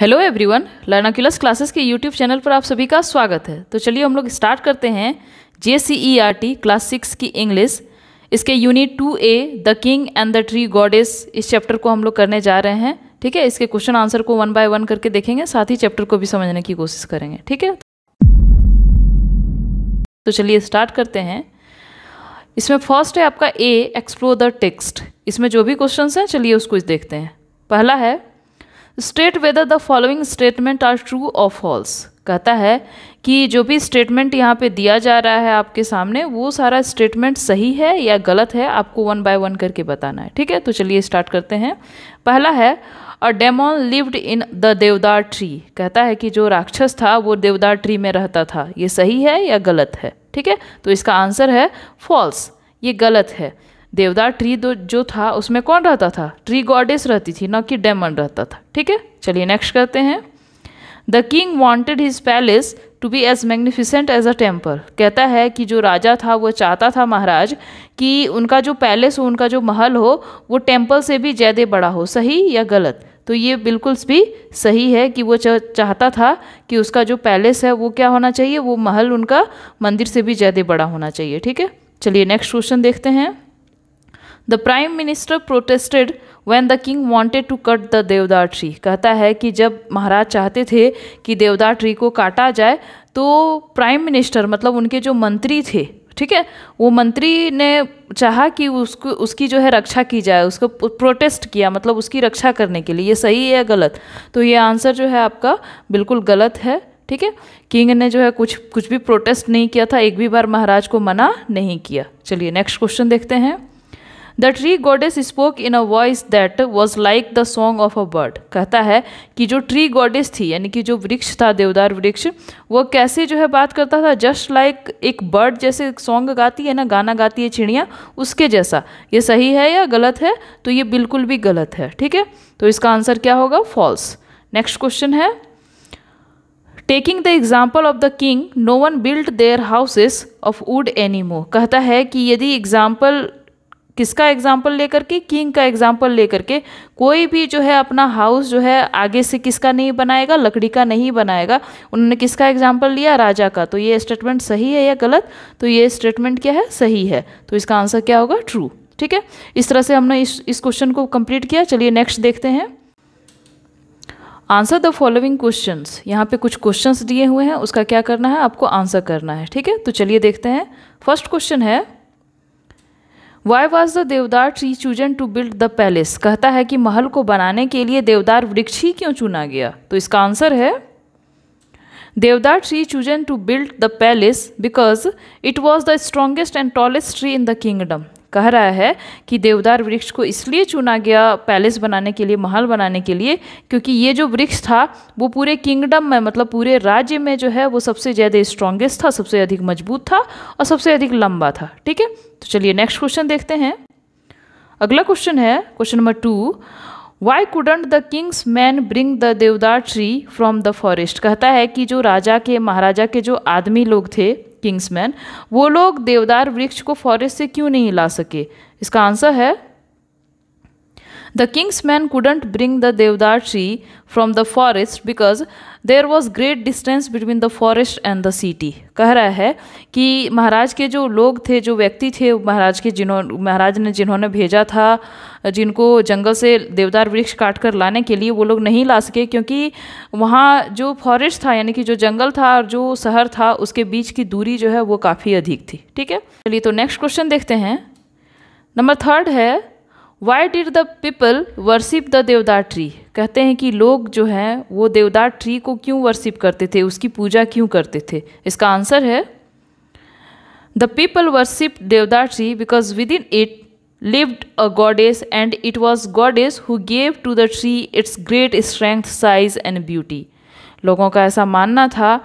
Hello everyone Learnaculus classes के YouTube channel पर आप सभी का स्वागत है तो चलिए हम लोग स्टार्ट करते हैं J C E R T class six की इंग्लिश इसके unit two A the king and the tree goddess इस चैप्टर को हम लोग करने जा रहे हैं ठीक है इसके क्वेश्चन आंसर को वन बाय वन करके देखेंगे साथ ही चैप्टर को भी समझने की कोशिश करेंगे ठीक है तो चलिए स्टार्ट करते हैं इसमें फर्स्ट है आपका ए एक्सप्लोर द टेक्स्ट इसमें जो भी क्वेश्चन हैं चलिए उसको देखते हैं पहला है state whether the following statement are true और फॉल्स कहता है कि जो भी स्टेटमेंट यहाँ पे दिया जा रहा है आपके सामने वो सारा स्टेटमेंट सही है या गलत है आपको वन बाय वन करके बताना है ठीक है तो चलिए स्टार्ट करते हैं पहला है a demon lived in the deodar tree कहता है कि जो राक्षस था वो देवदार ट्री में रहता था ये सही है या गलत है ठीक है तो इसका आंसर है फॉल्स ये गलत है देवदार ट्री जो था उसमें कौन रहता था ट्री गॉडेस रहती थी ना कि डेमन रहता था ठीक है चलिए नेक्स्ट करते हैं the king wanted his palace to be as magnificent as a temple कहता है कि जो राजा था वो चाहता था महाराज कि उनका जो पैलेस हो उनका जो महल हो वो टेम्पल से भी ज़्यादा बड़ा हो सही या गलत तो ये बिल्कुल भी सही है कि वो चाहता था कि उसका जो पैलेस है वो क्या होना चाहिए वो महल उनका मंदिर से भी ज़्यादा बड़ा होना चाहिए ठीक है चलिए नेक्स्ट क्वेश्चन देखते हैं the prime minister protested when the king wanted to cut the deodar tree कहता है कि जब महाराज चाहते थे कि देवदार ट्री को काटा जाए तो प्राइम मिनिस्टर मतलब उनके जो मंत्री थे ठीक है वो मंत्री ने चाहा कि उसको उसकी जो है रक्षा की जाए उसको प्रोटेस्ट किया मतलब उसकी रक्षा करने के लिए ये सही है या गलत तो ये आंसर जो है आपका बिल्कुल गलत है ठीक है किंग ने जो है कुछ कुछ भी प्रोटेस्ट नहीं किया था एक भी बार महाराज को मना नहीं किया चलिए नेक्स्ट क्वेश्चन देखते हैं the tree goddess spoke in a voice that was like the song of a bird कहता है कि जो ट्री गॉडेस थी यानी कि जो वृक्ष था देवदार वृक्ष वो कैसे जो है बात करता था जस्ट लाइक like एक बर्ड जैसे सॉन्ग गाती है ना गाना गाती है चिड़िया उसके जैसा ये सही है या गलत है तो ये बिल्कुल भी गलत है ठीक है तो इसका आंसर क्या होगा फॉल्स नेक्स्ट क्वेश्चन है taking the example of the king no one build their houses of wood any कहता है कि यदि एग्जाम्पल किसका एग्जाम्पल लेकर के किंग का एग्जाम्पल लेकर के कोई भी जो है अपना हाउस जो है आगे से किसका नहीं बनाएगा लकड़ी का नहीं बनाएगा उन्होंने किसका एग्जाम्पल लिया राजा का तो ये स्टेटमेंट सही है या गलत तो ये स्टेटमेंट क्या है सही है तो इसका आंसर क्या होगा ट्रू ठीक है इस तरह से हमने इस इस क्वेश्चन को कंप्लीट किया चलिए नेक्स्ट देखते हैं आंसर द फॉलोइंग क्वेश्चंस यहाँ पे कुछ क्वेश्चंस दिए हुए हैं उसका क्या करना है आपको आंसर करना है ठीक है तो चलिए देखते हैं फर्स्ट क्वेश्चन है why was the deodar tree chosen to build the palace कहता है कि महल को बनाने के लिए देवदार वृक्ष ही क्यों चुना गया तो इसका आंसर है deodar tree chosen to build the palace because it was the strongest and tallest tree in the kingdom कह रहा है कि देवदार वृक्ष को इसलिए चुना गया पैलेस बनाने के लिए महल बनाने के लिए क्योंकि ये जो वृक्ष था वो पूरे किंगडम में मतलब पूरे राज्य में जो है वो सबसे ज़्यादा स्ट्रांगेस्ट था सबसे अधिक मजबूत था और सबसे अधिक लंबा था ठीक है तो चलिए नेक्स्ट क्वेश्चन देखते हैं अगला क्वेश्चन है question number two why couldn't the king's men bring the deodar tree from the forest कहता है कि जो राजा के महाराजा के जो आदमी लोग थे किंग्समैन वो लोग देवदार वृक्ष को फॉरेस्ट से क्यों नहीं ला सके इसका आंसर है The king's men couldn't bring the Devdar tree from the forest because there was great distance between the forest and the city. कह रहा है कि महाराज के जो लोग थे जो व्यक्ति थे महाराज के जिन्होंने महाराज ने जिन्होंने भेजा था जिनको जंगल से देवदार वृक्ष काट कर लाने के लिए वो लोग नहीं ला सके क्योंकि वहाँ जो फॉरेस्ट था यानी कि जो जंगल था और जो शहर था उसके बीच की दूरी जो है वो काफ़ी अधिक थी ठीक है चलिए तो नेक्स्ट क्वेश्चन देखते हैं नंबर थर्ड है why did the people worship the deodar tree कहते हैं कि लोग जो हैं वो देवदार ट्री को क्यों वर्शिप करते थे उसकी पूजा क्यों करते थे इसका आंसर है the people worship deodar tree because within it lived a goddess and it was goddess who gave to the tree its great strength size and beauty लोगों का ऐसा मानना था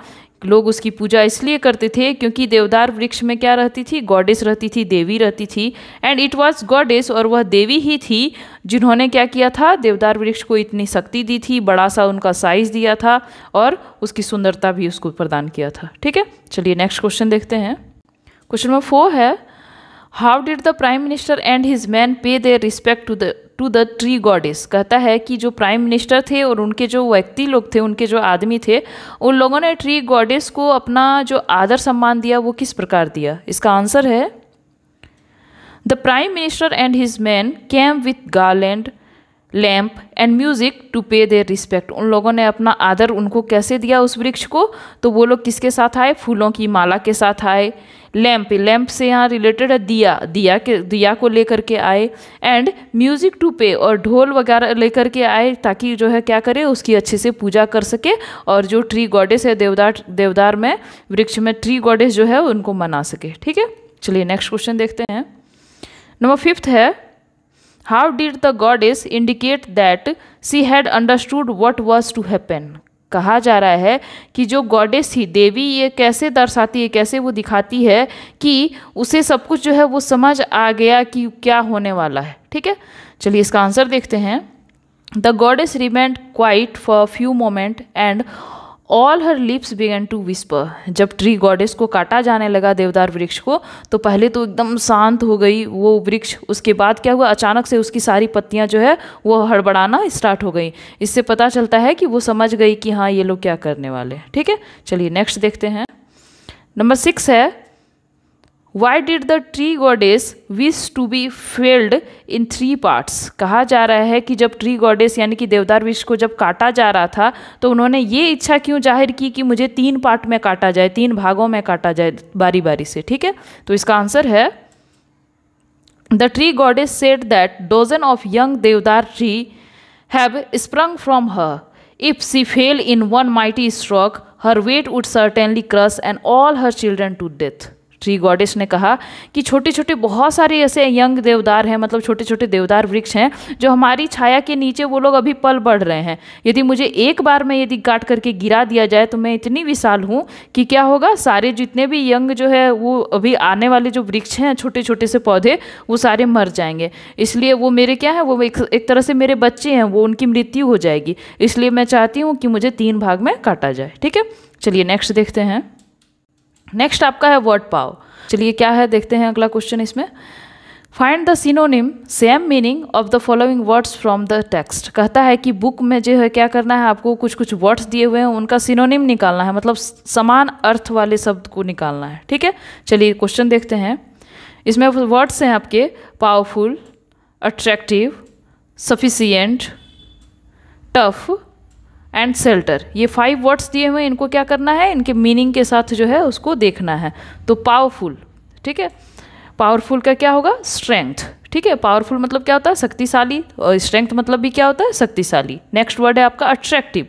लोग उसकी पूजा इसलिए करते थे क्योंकि देवदार वृक्ष में क्या रहती थी गॉडेस रहती थी देवी रहती थी एंड इट वाज गॉडेस और वह देवी ही थी जिन्होंने क्या किया था देवदार वृक्ष को इतनी शक्ति दी थी बड़ा सा उनका साइज दिया था और उसकी सुंदरता भी उसको प्रदान किया था ठीक है चलिए नेक्स्ट क्वेश्चन देखते हैं क्वेश्चन नंबर फोर है how did the prime minister and his men pay their respect to the to the tree goddess कहता है कि जो प्राइम मिनिस्टर थे और उनके जो व्यक्ति लोग थे उनके जो आदमी थे उन लोगों ने ट्री गॉडेस को अपना जो आदर सम्मान दिया वो किस प्रकार दिया इसका आंसर है the prime minister and his men came with garland lamp and music to pay their respect उन लोगों ने अपना आदर उनको कैसे दिया उस वृक्ष को तो वो लोग किसके साथ आए फूलों की माला के साथ आए लैम्प लैम्प से यहाँ रिलेटेड है दिया दिया के दिया को लेकर के आए एंड म्यूज़िक टू पे और ढोल वगैरह लेकर के आए ताकि जो है क्या करे उसकी अच्छे से पूजा कर सके और जो ट्री गॉडेस है देवदार देवदार में वृक्ष में ट्री गॉडेस जो है उनको मना सके ठीक है चलिए नेक्स्ट क्वेश्चन देखते हैं नंबर फिफ्थ है did the goddess indicate that she had understood what was to happen कहा जा रहा है कि जो गॉडेस थी देवी ये कैसे दर्शाती है कैसे वो दिखाती है कि उसे सब कुछ जो है वो समझ आ गया कि क्या होने वाला है ठीक है चलिए इसका आंसर देखते हैं the goddess remained quiet for few moment and all her lips began to whisper जब ट्री गॉडेस को काटा जाने लगा देवदार वृक्ष को तो पहले तो एकदम शांत हो गई वो वृक्ष उसके बाद क्या हुआ अचानक से उसकी सारी पत्तियाँ जो है वो हड़बड़ाना स्टार्ट हो गई इससे पता चलता है कि वो समझ गई कि हाँ ये लोग क्या करने वाले ठीक है चलिए नेक्स्ट देखते हैं नंबर सिक्स है why did the tree goddess wish to be felled in three parts कहा जा रहा है कि जब ट्री गॉडेस यानी कि देवदार विश को जब काटा जा रहा था तो उन्होंने ये इच्छा क्यों जाहिर की कि मुझे तीन पार्ट में काटा जाए तीन भागों में काटा जाए बारी बारी से ठीक है तो इसका आंसर है the tree goddess said that dozen of young deodar tree have sprung from her If she fell in one mighty stroke, her weight would certainly crush and all her children to death. Tree goddess ने कहा कि छोटे छोटे बहुत सारे ऐसे young देवदार हैं मतलब छोटे छोटे देवदार वृक्ष हैं जो हमारी छाया के नीचे वो लोग अभी पल बढ़ रहे हैं यदि मुझे एक बार में यदि काट करके गिरा दिया जाए तो मैं इतनी विशाल हूँ कि क्या होगा सारे जितने भी यंग जो है वो अभी आने वाले जो वृक्ष हैं छोटे छोटे से पौधे वो सारे मर जाएंगे इसलिए वो मेरे क्या है वो एक, एक तरह से मेरे बच्चे हैं वो उनकी मृत्यु हो जाएगी इसलिए मैं चाहती हूँ कि मुझे तीन भाग में काटा जाए ठीक है चलिए नेक्स्ट देखते हैं नेक्स्ट आपका है वर्ड पाव चलिए क्या है देखते हैं अगला क्वेश्चन इसमें find the synonym same meaning of the following words from the text कहता है कि बुक में जो है क्या करना है आपको कुछ कुछ वर्ड्स दिए हुए हैं उनका सिनोनिम निकालना है मतलब समान अर्थ वाले शब्द को निकालना है ठीक है चलिए क्वेश्चन देखते हैं इसमें वर्ड्स हैं आपके powerful attractive sufficient tough and shelter ये फाइव वर्ड्स दिए हुए इनको क्या करना है इनके मीनिंग के साथ जो है उसको देखना है तो पावरफुल ठीक है पावरफुल का क्या होगा स्ट्रेंथ ठीक है पावरफुल मतलब क्या होता है शक्तिशाली और स्ट्रेंथ मतलब भी क्या होता है शक्तिशाली नेक्स्ट वर्ड है आपका अट्रैक्टिव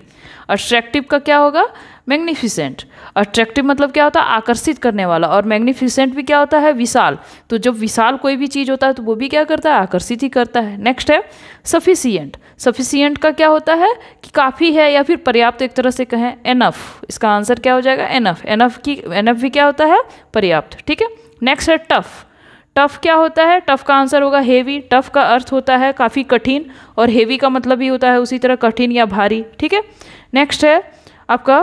अट्रैक्टिव का क्या होगा मैग्निफिसेंट अट्रैक्टिव मतलब क्या होता है आकर्षित करने वाला और मैग्निफिसेंट भी क्या होता है विशाल तो जब विशाल कोई भी चीज़ होता है तो वो भी क्या करता है आकर्षित ही करता है नेक्स्ट है सफिशियंट सफिशियंट का क्या होता है कि काफ़ी है या फिर पर्याप्त एक तरह से कहें एनफ इसका आंसर क्या हो जाएगा एनफ एनफ की एनफ भी क्या होता है पर्याप्त ठीक है नेक्स्ट है टफ़ टफ क्या होता है टफ का आंसर होगा हेवी टफ का अर्थ होता है काफ़ी कठिन और हेवी का मतलब ही होता है उसी तरह कठिन या भारी ठीक है नेक्स्ट है आपका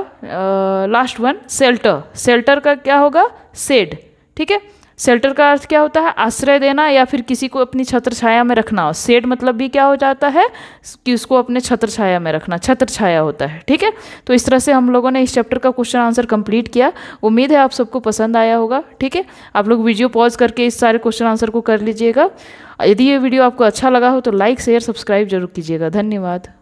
लास्ट वन सेल्टर सेल्टर का क्या होगा सेड ठीक है सेल्टर का अर्थ क्या होता है आश्रय देना या फिर किसी को अपनी छत्र छाया में रखना हो सेड मतलब भी क्या हो जाता है कि उसको अपने छत्र छाया में रखना छत्र छाया होता है ठीक है तो इस तरह से हम लोगों ने इस चैप्टर का क्वेश्चन आंसर कंप्लीट किया उम्मीद है आप सबको पसंद आया होगा ठीक है आप लोग वीडियो पॉज करके इस सारे क्वेश्चन आंसर को कर लीजिएगा यदि ये वीडियो आपको अच्छा लगा हो तो लाइक शेयर सब्सक्राइब जरूर कीजिएगा धन्यवाद